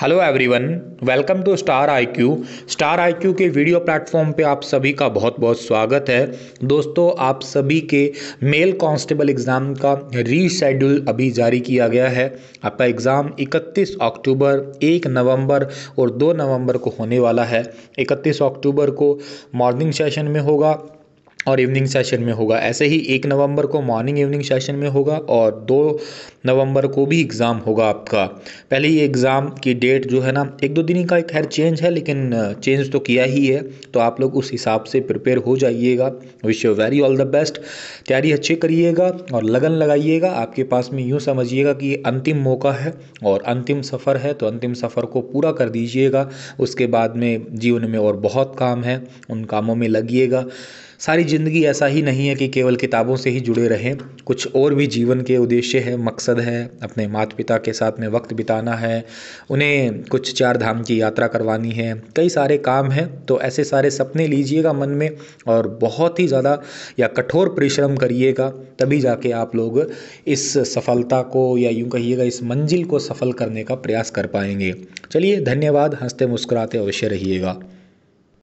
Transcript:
hello everyone welcome to star IQ star IQ के video platform पे आप सभी का बहुत बहुत स्वागत है दोस्तों आप सभी के मेल कांस्टेबल एग्ज़ाम का रीशेड्यूल अभी जारी किया गया है आपका एग्ज़ाम 31 अक्टूबर 1 नवंबर और 2 नवंबर को होने वाला है 31 अक्टूबर को मॉर्निंग सेशन में होगा और इवनिंग सेशन में होगा ऐसे ही एक नवंबर को मॉर्निंग इवनिंग सेशन में होगा और दो नवंबर को भी एग्ज़ाम होगा आपका पहले ही एग्ज़ाम की डेट जो है ना एक दो दिन का एक खैर चेंज है लेकिन चेंज तो किया ही है तो आप लोग उस हिसाब से प्रिपेयर हो जाइएगा wish you very all the best तैयारी अच्छे करिएगा और लगन लगाइएगा आपके पास में यूँ समझिएगा कि ये अंतिम मौका है और अंतिम सफ़र है तो अंतिम सफ़र को पूरा कर दीजिएगा उसके बाद में जीवन में और बहुत काम है उन कामों में लगिएगा सारी ज़िंदगी ऐसा ही नहीं है कि केवल किताबों से ही जुड़े रहें कुछ और भी जीवन के उद्देश्य है मकसद है अपने माता पिता के साथ में वक्त बिताना है उन्हें कुछ चार धाम की यात्रा करवानी है कई सारे काम हैं तो ऐसे सारे सपने लीजिएगा मन में और बहुत ही ज़्यादा या कठोर परिश्रम करिएगा तभी जाके आप लोग इस सफलता को या यूँ कहिएगा इस मंजिल को सफल करने का प्रयास कर पाएंगे चलिए धन्यवाद हंसते मुस्कुराते अवश्य रहिएगा